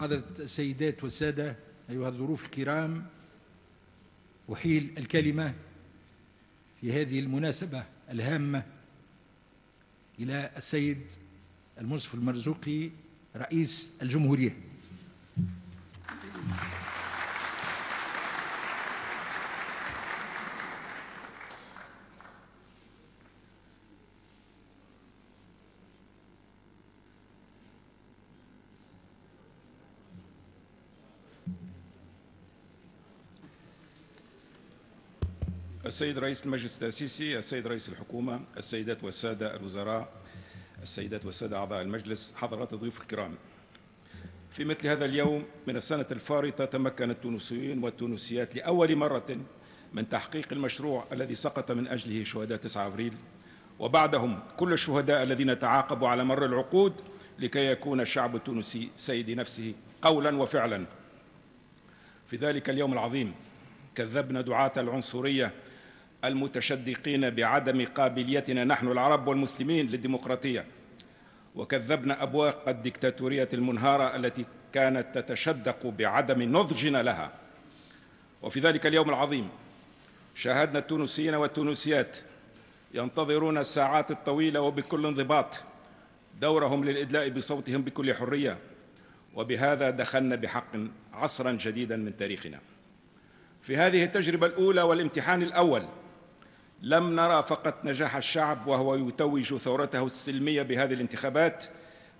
حضرة السيدات والسادة أيها الظروف الكرام أحيل الكلمة في هذه المناسبة الهامة إلى السيد المنصف المرزوقي رئيس الجمهورية السيد رئيس المجلس التأسيسي السيد رئيس الحكومة السيدات والسادة الوزراء السيدات والسادة أعضاء المجلس حضرات الضيوف الكرام في مثل هذا اليوم من السنة الفارطة تمكن التونسيين والتونسيات لأول مرة من تحقيق المشروع الذي سقط من أجله شهداء 9 أبريل وبعدهم كل الشهداء الذين تعاقبوا على مر العقود لكي يكون الشعب التونسي سيد نفسه قولا وفعلا في ذلك اليوم العظيم كذبنا دعاة العنصرية المتشدقين بعدم قابليتنا نحن العرب والمسلمين للديمقراطية وكذبنا أبواق الدكتاتورية المنهارة التي كانت تتشدق بعدم نضجنا لها وفي ذلك اليوم العظيم شاهدنا التونسيين والتونسيات ينتظرون الساعات الطويلة وبكل انضباط دورهم للإدلاء بصوتهم بكل حرية وبهذا دخلنا بحق عصرا جديدا من تاريخنا في هذه التجربة الأولى والامتحان الأول لم نرى فقط نجاح الشعب وهو يتوج ثورته السلمية بهذه الانتخابات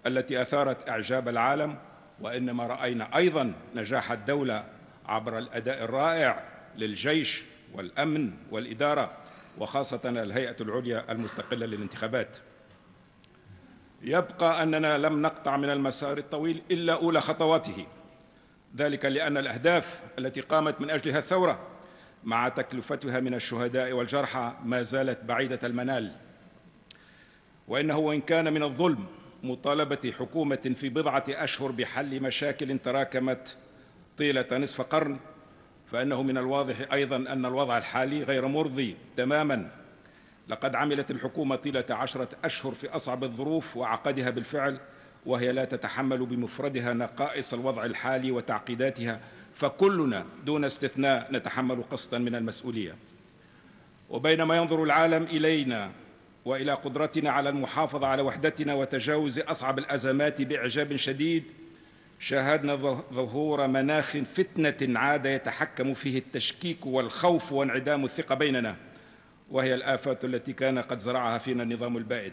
التي أثارت إعجاب العالم وإنما رأينا أيضا نجاح الدولة عبر الأداء الرائع للجيش والأمن والإدارة وخاصة الهيئة العليا المستقلة للانتخابات يبقى أننا لم نقطع من المسار الطويل إلا أولى خطواته ذلك لأن الأهداف التي قامت من أجلها الثورة مع تكلفتها من الشهداء والجرحى ما زالت بعيدة المنال وإنه وإن كان من الظلم مطالبة حكومة في بضعة أشهر بحل مشاكل تراكمت طيلة نصف قرن فإنه من الواضح أيضا أن الوضع الحالي غير مرضي تماما لقد عملت الحكومة طيلة عشرة أشهر في أصعب الظروف وعقدها بالفعل وهي لا تتحمل بمفردها نقائص الوضع الحالي وتعقيداتها فكلنا دون استثناء نتحمل قسطا من المسؤوليه وبينما ينظر العالم الينا والى قدرتنا على المحافظه على وحدتنا وتجاوز اصعب الازمات باعجاب شديد شاهدنا ظهور مناخ فتنه عاد يتحكم فيه التشكيك والخوف وانعدام الثقه بيننا وهي الافات التي كان قد زرعها فينا النظام البائد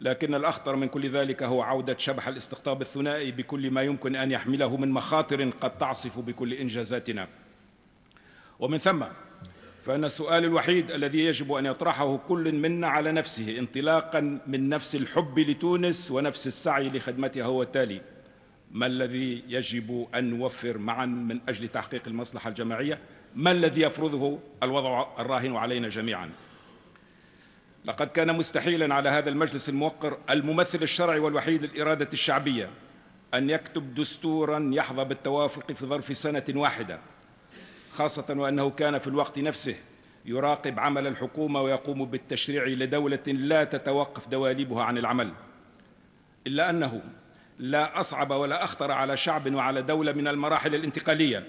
لكن الأخطر من كل ذلك هو عودة شبح الاستقطاب الثنائي بكل ما يمكن أن يحمله من مخاطر قد تعصف بكل إنجازاتنا ومن ثم فأن السؤال الوحيد الذي يجب أن يطرحه كل منا على نفسه انطلاقا من نفس الحب لتونس ونفس السعي لخدمتها هو التالي ما الذي يجب أن نوفر معا من أجل تحقيق المصلحة الجماعية ما الذي يفرضه الوضع الراهن علينا جميعاً لقد كان مستحيلا على هذا المجلس الموقر الممثل الشرعي والوحيد للإرادة الشعبية أن يكتب دستورا يحظى بالتوافق في ظرف سنة واحدة خاصة وأنه كان في الوقت نفسه يراقب عمل الحكومة ويقوم بالتشريع لدولة لا تتوقف دواليبها عن العمل إلا أنه لا أصعب ولا أخطر على شعب وعلى دولة من المراحل الانتقالية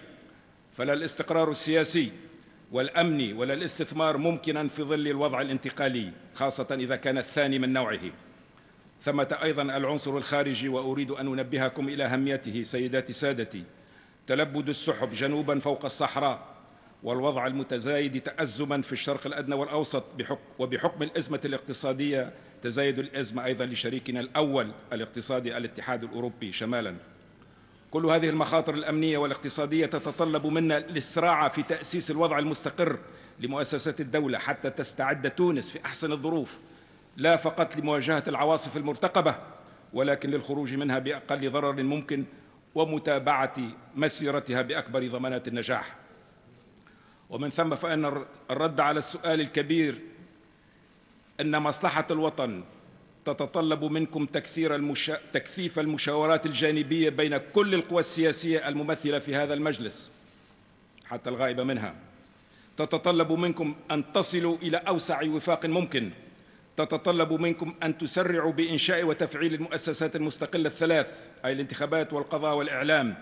فلا الاستقرار السياسي والأمن ولا الاستثمار ممكنا في ظل الوضع الانتقالي خاصة إذا كان الثاني من نوعه ثمة أيضا العنصر الخارجي وأريد أن أنبهكم إلى أهميته سيداتي سادتي تلبد السحب جنوبا فوق الصحراء والوضع المتزايد تأزما في الشرق الأدنى والأوسط بحكم وبحكم الأزمة الاقتصادية تزايد الأزمة أيضا لشريكنا الأول الاقتصادي الاتحاد الأوروبي شمالاً كل هذه المخاطر الأمنية والاقتصادية تتطلب منا الإسراع في تأسيس الوضع المستقر لمؤسسات الدولة حتى تستعد تونس في أحسن الظروف لا فقط لمواجهة العواصف المرتقبة ولكن للخروج منها بأقل ضرر ممكن ومتابعة مسيرتها بأكبر ضمانات النجاح ومن ثم فإن الرد على السؤال الكبير أن مصلحة الوطن تتطلب منكم تكثير المشا... تكثيف المشاورات الجانبية بين كل القوى السياسية الممثلة في هذا المجلس حتى الغائبة منها تتطلب منكم أن تصلوا إلى أوسع وفاق ممكن تتطلب منكم أن تسرعوا بإنشاء وتفعيل المؤسسات المستقلة الثلاث أي الانتخابات والقضاء والإعلام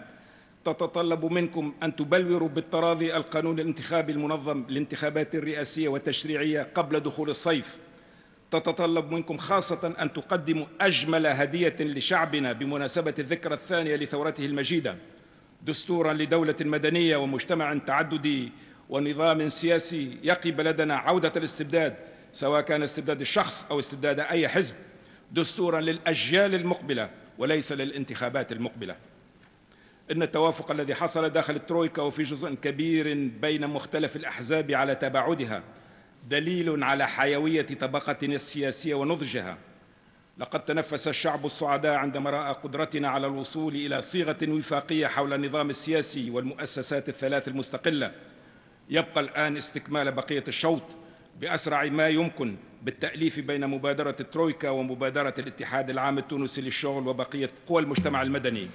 تتطلب منكم أن تبلوروا بالتراضي القانون الانتخابي المنظم للانتخابات الرئاسية والتشريعية قبل دخول الصيف تتطلب منكم خاصة أن تقدموا أجمل هدية لشعبنا بمناسبة الذكرى الثانية لثورته المجيدة دستورا لدولة مدنية ومجتمع تعددي ونظام سياسي يقي بلدنا عودة الاستبداد سواء كان استبداد الشخص أو استبداد أي حزب دستورا للأجيال المقبلة وليس للانتخابات المقبلة إن التوافق الذي حصل داخل الترويكا وفي جزء كبير بين مختلف الأحزاب على تباعدها دليل على حيوية طبقتنا السياسية ونضجها لقد تنفس الشعب الصعداء عندما رأى قدرتنا على الوصول إلى صيغة وفاقية حول النظام السياسي والمؤسسات الثلاث المستقلة يبقى الآن استكمال بقية الشوط بأسرع ما يمكن بالتأليف بين مبادرة الترويكا ومبادرة الاتحاد العام التونسي للشغل وبقية قوى المجتمع المدني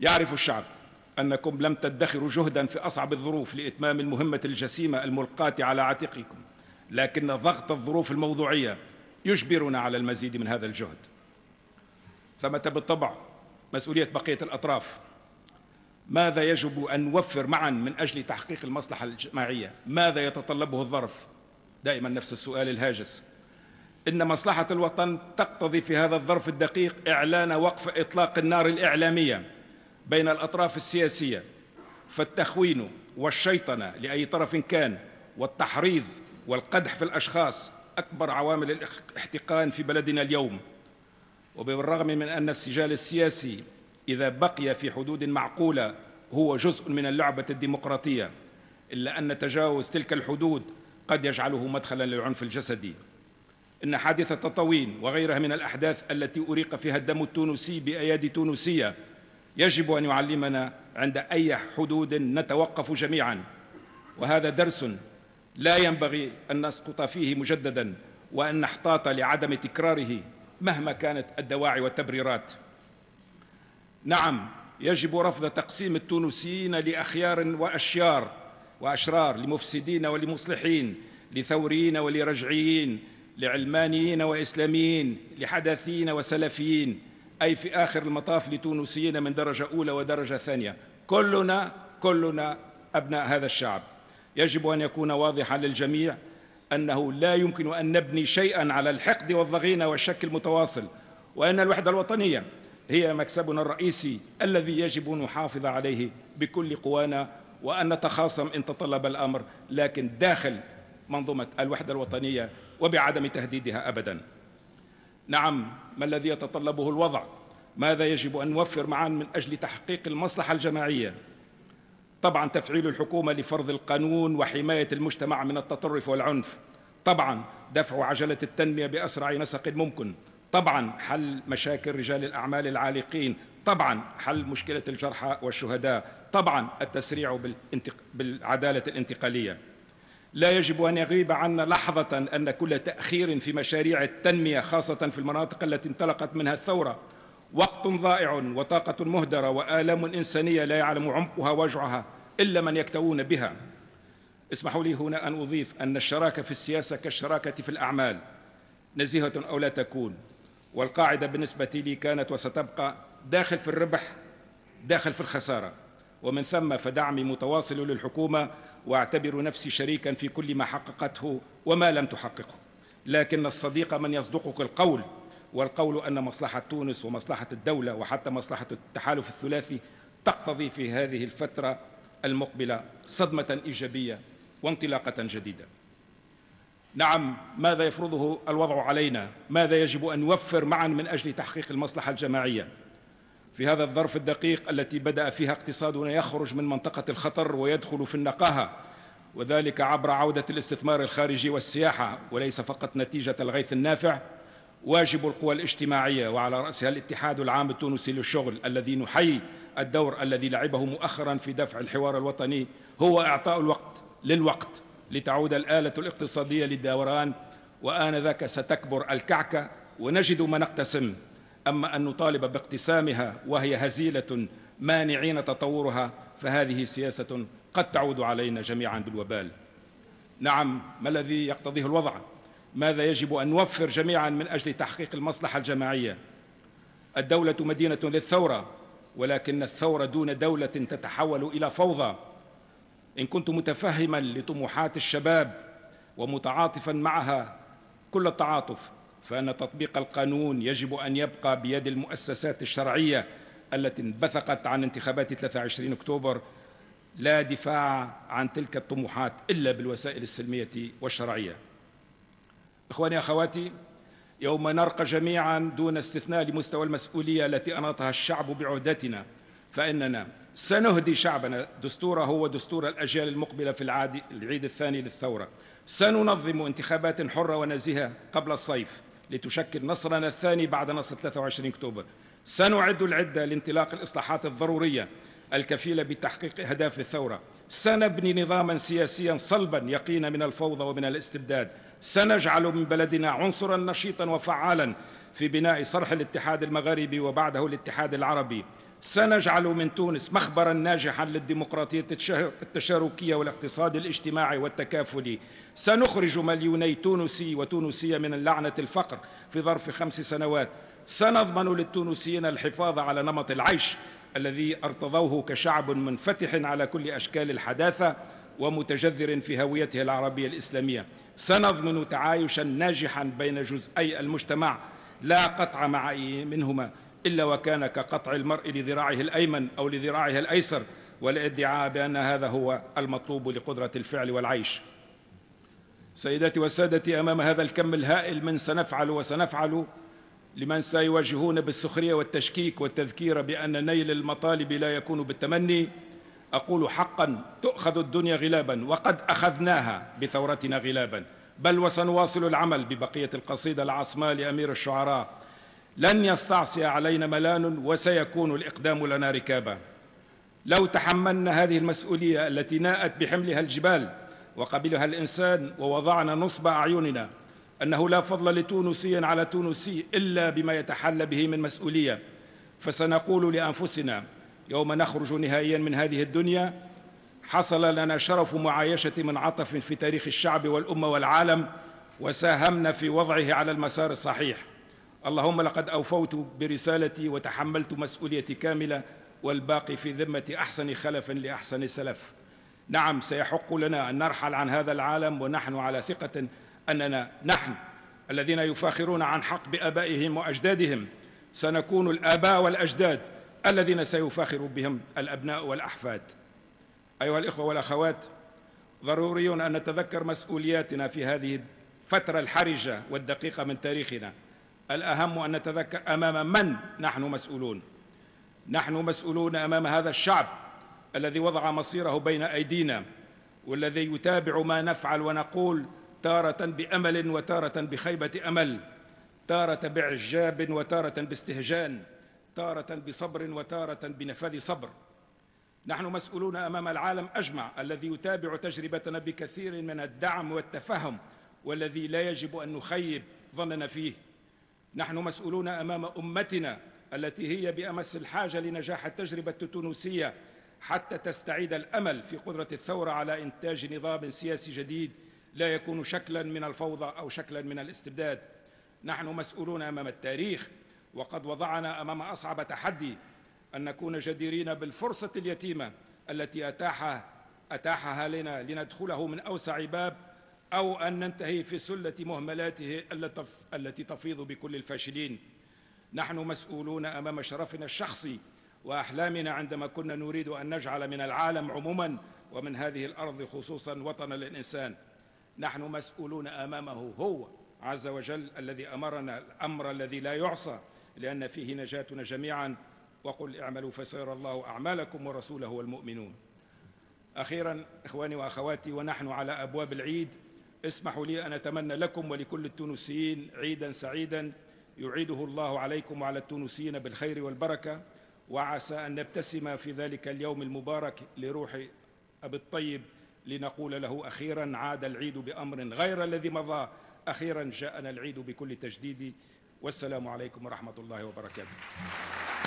يعرف الشعب أنكم لم تدخروا جهدا في أصعب الظروف لإتمام المهمة الجسيمة الملقاة على عاتقكم لكن ضغط الظروف الموضوعية يجبرنا على المزيد من هذا الجهد ثمة بالطبع مسؤولية بقية الأطراف ماذا يجب أن نوفر معا من أجل تحقيق المصلحة الجماعية ماذا يتطلبه الظرف دائما نفس السؤال الهاجس إن مصلحة الوطن تقتضي في هذا الظرف الدقيق إعلان وقف إطلاق النار الإعلامية بين الأطراف السياسية فالتخوين والشيطنة لأي طرف كان والتحريض والقدح في الأشخاص أكبر عوامل الاحتقان في بلدنا اليوم وبالرغم من أن السجال السياسي إذا بقي في حدود معقولة هو جزء من اللعبة الديمقراطية إلا أن تجاوز تلك الحدود قد يجعله مدخلا للعنف الجسدي إن حادثة تطوين وغيرها من الأحداث التي أريق فيها الدم التونسي بأيادي تونسية يجب أن يعلمنا عند أي حدود نتوقف جميعا وهذا درس لا ينبغي أن نسقط فيه مجددا وأن نحتاط لعدم تكراره مهما كانت الدواعي والتبريرات نعم يجب رفض تقسيم التونسيين لأخيار وأشيار وأشرار لمفسدين ولمصلحين لثوريين ولرجعيين لعلمانيين وإسلاميين لحدثيين وسلفيين أي في آخر المطاف لتونسيين من درجة أولى ودرجة ثانية كلنا كلنا أبناء هذا الشعب يجب أن يكون واضحا للجميع أنه لا يمكن أن نبني شيئا على الحقد والضغينة والشك المتواصل وأن الوحدة الوطنية هي مكسبنا الرئيسي الذي يجب نحافظ عليه بكل قوانا وأن نتخاصم إن تطلب الأمر لكن داخل منظومة الوحدة الوطنية وبعدم تهديدها أبداً نعم ما الذي يتطلبه الوضع ماذا يجب أن نوفر معا من أجل تحقيق المصلحة الجماعية طبعا تفعيل الحكومة لفرض القانون وحماية المجتمع من التطرف والعنف طبعا دفع عجلة التنمية بأسرع نسق ممكن طبعا حل مشاكل رجال الأعمال العالقين طبعا حل مشكلة الجرحى والشهداء طبعا التسريع بالعدالة الانتقالية لا يجب أن يغيب عنا لحظة أن كل تأخير في مشاريع التنمية خاصة في المناطق التي انطلقت منها الثورة وقت ضائع وطاقة مهدرة وآلام إنسانية لا يعلم عمقها وجعها إلا من يكتوون بها اسمحوا لي هنا أن أضيف أن الشراكة في السياسة كالشراكة في الأعمال نزيهة أو لا تكون والقاعدة بالنسبة لي كانت وستبقى داخل في الربح داخل في الخسارة ومن ثم فدعمي متواصل للحكومة وأعتبر نفسي شريكا في كل ما حققته وما لم تحققه لكن الصديق من يصدقك القول والقول أن مصلحة تونس ومصلحة الدولة وحتى مصلحة التحالف الثلاثي تقتضي في هذه الفترة المقبلة صدمة إيجابية وانطلاقة جديدة نعم ماذا يفرضه الوضع علينا ماذا يجب أن نوفر معا من أجل تحقيق المصلحة الجماعية في هذا الظرف الدقيق التي بدأ فيها اقتصادنا يخرج من منطقة الخطر ويدخل في النقاهة وذلك عبر عودة الاستثمار الخارجي والسياحة وليس فقط نتيجة الغيث النافع واجب القوى الاجتماعية وعلى رأسها الاتحاد العام التونسي للشغل الذي نحيي الدور الذي لعبه مؤخرا في دفع الحوار الوطني هو إعطاء الوقت للوقت لتعود الآلة الاقتصادية للدوران وآنذاك ستكبر الكعكة ونجد ما نقتسم أما أن نطالب باقتسامها وهي هزيلة مانعين تطورها فهذه سياسة قد تعود علينا جميعا بالوبال نعم ما الذي يقتضيه الوضع ماذا يجب أن نوفر جميعا من أجل تحقيق المصلحة الجماعية الدولة مدينة للثورة ولكن الثورة دون دولة تتحول إلى فوضى إن كنت متفهما لطموحات الشباب ومتعاطفا معها كل التعاطف فأن تطبيق القانون يجب أن يبقى بيد المؤسسات الشرعية التي انبثقت عن انتخابات 23 أكتوبر لا دفاع عن تلك الطموحات إلا بالوسائل السلمية والشرعية إخواني أخواتي يوم نرقى جميعا دون استثناء لمستوى المسؤولية التي أناطها الشعب بعهدتنا فإننا سنهدي شعبنا دستوره ودستور الأجيال المقبلة في العيد الثاني للثورة سننظم انتخابات حرة ونزيهة قبل الصيف لتشكل نصرنا الثاني بعد نصر 23 أكتوبر سنعد العدة لانطلاق الإصلاحات الضرورية الكفيلة بتحقيق أهداف الثورة سنبني نظاما سياسيا صلبا يقينا من الفوضى ومن الاستبداد سنجعل من بلدنا عنصرا نشيطا وفعالا في بناء صرح الاتحاد المغاربي وبعده الاتحاد العربي سنجعل من تونس مخبرا ناجحا للديمقراطية التشاركية والاقتصاد الاجتماعي والتكافلي سنخرج مليوني تونسي وتونسية من لعنة الفقر في ظرف خمس سنوات سنضمن للتونسيين الحفاظ على نمط العيش الذي ارتضوه كشعب منفتح على كل أشكال الحداثة ومتجذر في هويته العربية الإسلامية سنضمن تعايشا ناجحا بين جزئي المجتمع لا قطع مع منهما إلا وكان كقطع المرء لذراعه الأيمن أو لذراعه الأيسر والادعاء بأن هذا هو المطلوب لقدرة الفعل والعيش سيداتي وسادتي أمام هذا الكم الهائل من سنفعل وسنفعل لمن سيواجهون بالسخرية والتشكيك والتذكير بأن نيل المطالب لا يكون بالتمني أقول حقا تؤخذ الدنيا غلابا وقد أخذناها بثورتنا غلابا بل وسنواصل العمل ببقية القصيدة العصماء لأمير الشعراء لن يستعصي علينا ملان وسيكون الإقدام لنا ركابا لو تحملنا هذه المسؤولية التي ناءت بحملها الجبال وقبلها الإنسان ووضعنا نصب أعيننا أنه لا فضل لتونسي على تونسي إلا بما يتحلى به من مسؤولية فسنقول لأنفسنا يوم نخرج نهائيا من هذه الدنيا حصل لنا شرف معايشة من عطف في تاريخ الشعب والأمة والعالم وساهمنا في وضعه على المسار الصحيح اللهم لقد أوفوت برسالتي وتحملت مسؤوليتي كاملة والباقي في ذمة أحسن خلف لأحسن سلف نعم سيحق لنا أن نرحل عن هذا العالم ونحن على ثقة أننا نحن الذين يفاخرون عن حق بآبائهم وأجدادهم سنكون الآباء والأجداد الذين سيفاخر بهم الأبناء والأحفاد أيها الإخوة والأخوات ضروري أن نتذكر مسؤولياتنا في هذه الفترة الحرجة والدقيقة من تاريخنا الأهم أن نتذكر أمام من نحن مسؤولون نحن مسؤولون أمام هذا الشعب الذي وضع مصيره بين أيدينا والذي يتابع ما نفعل ونقول تارة بأمل وتارة بخيبة أمل تارة بإعجاب وتارة باستهجان تارة بصبر وتارة بنفاذ صبر نحن مسؤولون أمام العالم أجمع الذي يتابع تجربتنا بكثير من الدعم والتفهم والذي لا يجب أن نخيب ظننا فيه نحن مسؤولون أمام أمتنا التي هي بأمس الحاجة لنجاح التجربة التونسية حتى تستعيد الأمل في قدرة الثورة على إنتاج نظام سياسي جديد لا يكون شكلا من الفوضى أو شكلا من الاستبداد نحن مسؤولون أمام التاريخ وقد وضعنا أمام أصعب تحدي أن نكون جديرين بالفرصة اليتيمة التي أتاحها أتاحها لنا لندخله من أوسع باب أو أن ننتهي في سلة مهملاته التي تفيض بكل الفاشلين نحن مسؤولون أمام شرفنا الشخصي وأحلامنا عندما كنا نريد أن نجعل من العالم عموما ومن هذه الأرض خصوصا وطنا للإنسان نحن مسؤولون أمامه هو عز وجل الذي أمرنا الأمر الذي لا يعصى لأن فيه نجاتنا جميعا وقل اعملوا فسيرى الله أعمالكم ورسوله والمؤمنون أخيرا إخواني وأخواتي ونحن على أبواب العيد اسمحوا لي أن أتمنى لكم ولكل التونسيين عيدا سعيدا يعيده الله عليكم وعلى التونسيين بالخير والبركة وعسى أن نبتسم في ذلك اليوم المبارك لروح أبي الطيب لنقول له أخيرا عاد العيد بأمر غير الذي مضى أخيرا جاءنا العيد بكل تجديد والسلام عليكم ورحمة الله وبركاته